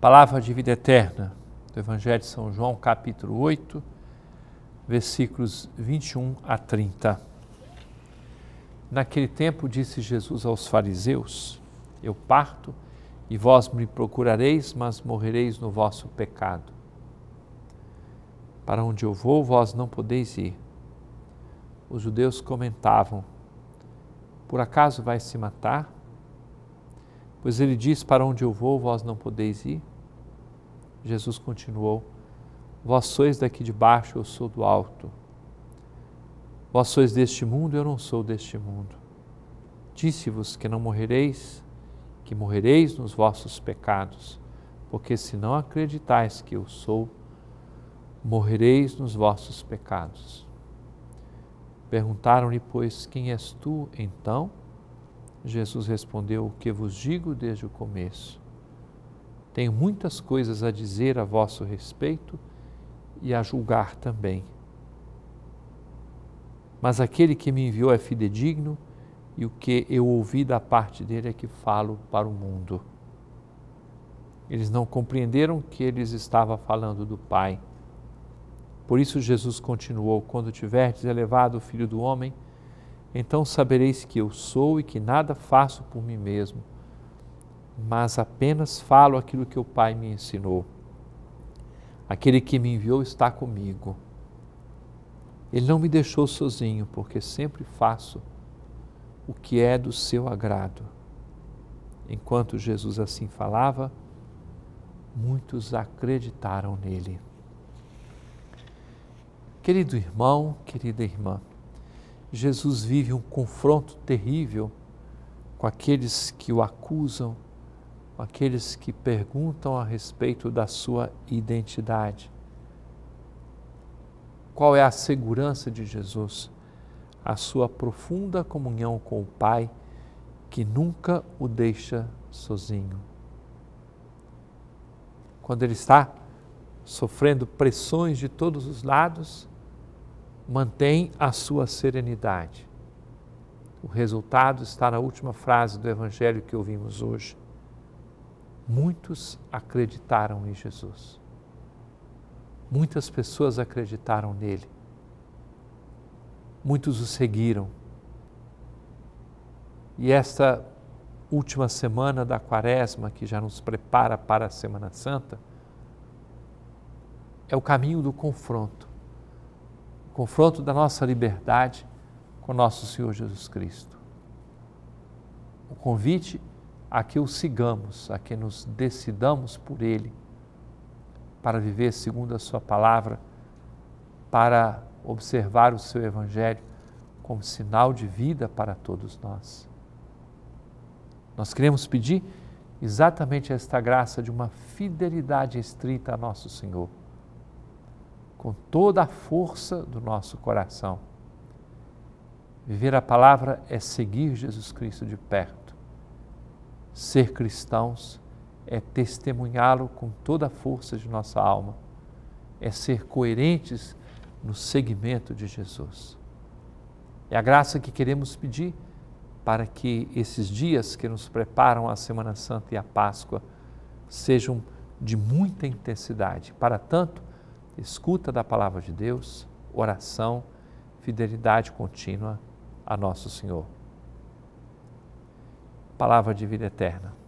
Palavra de vida eterna do Evangelho de São João, capítulo 8, versículos 21 a 30. Naquele tempo disse Jesus aos fariseus: Eu parto e vós me procurareis, mas morrereis no vosso pecado. Para onde eu vou, vós não podeis ir. Os judeus comentavam: Por acaso vai se matar? Pois ele diz: Para onde eu vou, vós não podeis ir. Jesus continuou: Vós sois daqui de baixo, eu sou do alto. Vós sois deste mundo, eu não sou deste mundo. Disse-vos que não morrereis, que morrereis nos vossos pecados, porque se não acreditais que eu sou, morrereis nos vossos pecados. Perguntaram-lhe, pois, quem és tu então? Jesus respondeu: O que vos digo desde o começo. Tenho muitas coisas a dizer a vosso respeito e a julgar também. Mas aquele que me enviou é fidedigno, e o que eu ouvi da parte dele é que falo para o mundo. Eles não compreenderam que eles estava falando do Pai. Por isso Jesus continuou: Quando tiverdes elevado o Filho do Homem, então sabereis que eu sou e que nada faço por mim mesmo, mas apenas falo aquilo que o Pai me ensinou. Aquele que me enviou está comigo. Ele não me deixou sozinho, porque sempre faço o que é do seu agrado. Enquanto Jesus assim falava, muitos acreditaram nele. Querido irmão, querida irmã, Jesus vive um confronto terrível com aqueles que o acusam, com aqueles que perguntam a respeito da sua identidade. Qual é a segurança de Jesus? A sua profunda comunhão com o Pai, que nunca o deixa sozinho. Quando ele está sofrendo pressões de todos os lados, mantém a sua serenidade. O resultado está na última frase do evangelho que ouvimos hoje. Muitos acreditaram em Jesus. Muitas pessoas acreditaram nele. Muitos o seguiram. E esta última semana da Quaresma, que já nos prepara para a Semana Santa, é o caminho do confronto confronto da nossa liberdade com nosso Senhor Jesus Cristo. O convite a que o sigamos, a que nos decidamos por Ele, para viver segundo a Sua palavra, para observar o Seu Evangelho como sinal de vida para todos nós. Nós queremos pedir exatamente esta graça de uma fidelidade estrita a nosso Senhor com toda a força do nosso coração. Viver a palavra é seguir Jesus Cristo de perto. Ser cristãos é testemunhá-lo com toda a força de nossa alma, é ser coerentes no seguimento de Jesus. É a graça que queremos pedir para que esses dias que nos preparam à Semana Santa e à Páscoa sejam de muita intensidade. Para tanto, escuta da palavra de Deus, oração, fidelidade contínua a nosso Senhor. Palavra de vida eterna.